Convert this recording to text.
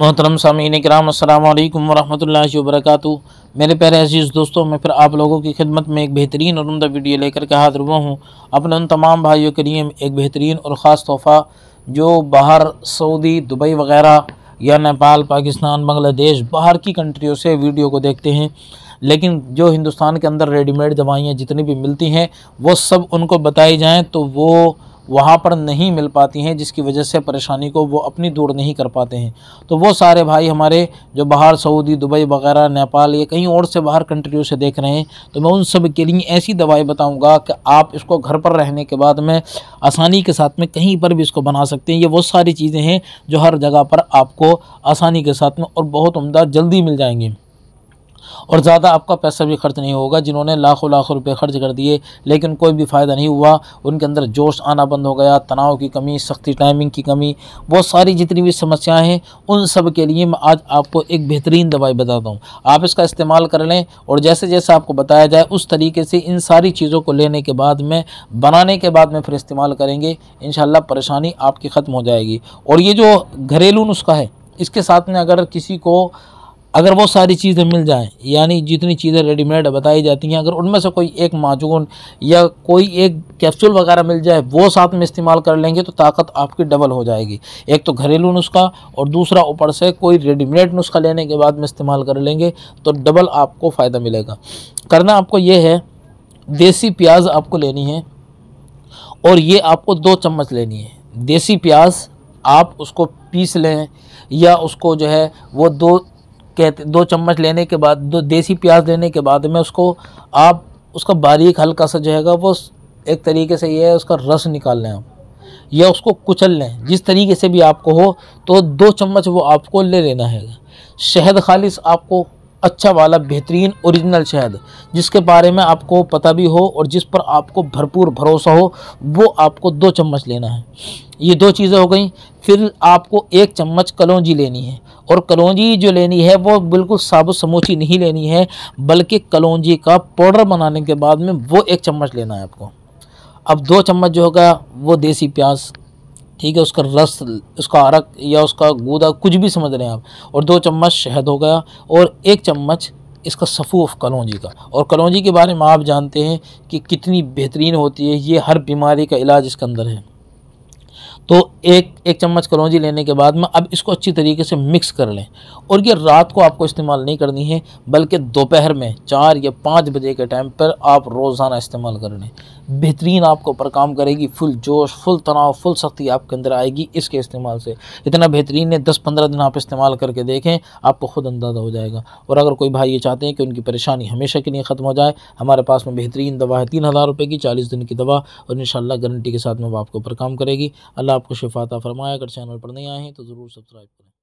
मोहतरम सामीन कराम अल्लाम वरहमल वरक मेरे प्यारे अजीज़ दोस्तों मैं फिर आप लोगों की खिदमत में एक बेहतरीन और उमदा वीडियो लेकर के हाजिर हुआ हूँ अपने उन तमाम भाइयों के लिए एक बेहतरीन और ख़ास तोहफ़ा जो बाहर सऊदी दुबई वगैरह या नेपाल पाकिस्तान बांग्लादेश बाहर की कंट्रियों से वीडियो को देखते हैं लेकिन जो हिंदुस्तान के अंदर रेडीमेड दवाइयाँ जितनी भी मिलती हैं वो सब उनको बताई जाएँ तो वो वहाँ पर नहीं मिल पाती हैं जिसकी वजह से परेशानी को वो अपनी दूर नहीं कर पाते हैं तो वो सारे भाई हमारे जो बाहर सऊदी दुबई वगैरह नेपाल या कहीं और से बाहर कंट्रियों से देख रहे हैं तो मैं उन सब के लिए ऐसी दवाई बताऊँगा कि आप इसको घर पर रहने के बाद में आसानी के साथ में कहीं पर भी इसको बना सकते हैं ये वो सारी चीज़ें हैं जो हर जगह पर आपको आसानी के साथ में और बहुत उमदा जल्दी मिल जाएंगी और ज़्यादा आपका पैसा भी खर्च नहीं होगा जिन्होंने लाखों लाखों रुपये खर्च कर दिए लेकिन कोई भी फ़ायदा नहीं हुआ उनके अंदर जोश आना बंद हो गया तनाव की कमी सख्ती टाइमिंग की कमी वो सारी जितनी भी समस्याएँ हैं उन सब के लिए मैं आज आपको एक बेहतरीन दवाई बताता हूँ आप इसका इस्तेमाल कर लें और जैसे जैसे आपको बताया जाए उस तरीके से इन सारी चीज़ों को लेने के बाद में बनाने के बाद में फिर इस्तेमाल करेंगे इन परेशानी आपकी ख़त्म हो जाएगी और ये जो घरेलू नुस्खा है इसके साथ में अगर किसी को अगर वो सारी चीज़ें मिल जाएं यानी जितनी चीज़ें रेडीमेड बताई जाती हैं अगर उनमें से कोई एक माजून या कोई एक कैप्सूल वगैरह मिल जाए वो साथ में इस्तेमाल कर लेंगे तो ताकत आपकी डबल हो जाएगी एक तो घरेलू नुस्खा और दूसरा ऊपर से कोई रेडीमेड नुस्खा लेने के बाद में इस्तेमाल कर लेंगे तो डबल आपको फ़ायदा मिलेगा करना आपको ये है देसी प्याज आपको लेनी है और ये आपको दो चम्मच लेनी है देसी प्याज आप उसको पीस लें या उसको जो है वो दो कहते दो चम्मच लेने के बाद दो देसी प्याज लेने के बाद में उसको आप उसका बारीक हल्का सा जो हैगा वो एक तरीके से ये है उसका रस निकाल लें आप या उसको कुचल लें जिस तरीके से भी आपको हो तो दो चम्मच वो आपको ले लेना है शहद खालिश आपको अच्छा वाला बेहतरीन ओरिजिनल शहद जिसके बारे में आपको पता भी हो और जिस पर आपको भरपूर भरोसा हो वो आपको दो चम्मच लेना है ये दो चीज़ें हो गई फिर आपको एक चम्मच कलौजी लेनी है और कलौजी जो लेनी है वो बिल्कुल साबुत समोची नहीं लेनी है बल्कि कलौजी का पाउडर बनाने के बाद में वो एक चम्मच लेना है आपको अब दो चम्मच जो होगा वो देसी प्याज ठीक है उसका रस उसका अरक या उसका गूदा कुछ भी समझ रहे हैं आप और दो चम्मच शहद हो गया और एक चम्मच इसका ऑफ कलौजी का और कलौजी के बारे में आप जानते हैं कि कितनी बेहतरीन होती है ये हर बीमारी का इलाज इसके अंदर है तो एक एक चम्मच कलौजी लेने के बाद में अब इसको अच्छी तरीके से मिक्स कर लें और ये रात को आपको इस्तेमाल नहीं करनी है बल्कि दोपहर में चार या पाँच बजे के टाइम पर आप रोज़ाना इस्तेमाल कर लें बेहतरीन आपके ऊपर काम करेगी फुल जोश फुल तनाव फुल सख्ती आपके अंदर आएगी इसके इस्तेमाल से इतना बेहतरीन है दस पंद्रह दिन आप इस्तेमाल करके देखें आपको खुद अंदाज़ा हो जाएगा और अगर कोई भाई ये चाहते हैं कि उनकी परेशानी हमेशा के लिए ख़त्म हो जाए हमारे पास में बेहतरीन दवा है तीन हज़ार रुपये की चालीस दिन की दवा और इन गारंटी के साथ में वो आपके ऊपर काम करेगी अल्लाह अल्लाह आपको शिफाता फरमाया अगर चैनल पर नहीं आए हैं तो ज़रूर सब्सक्राइब करें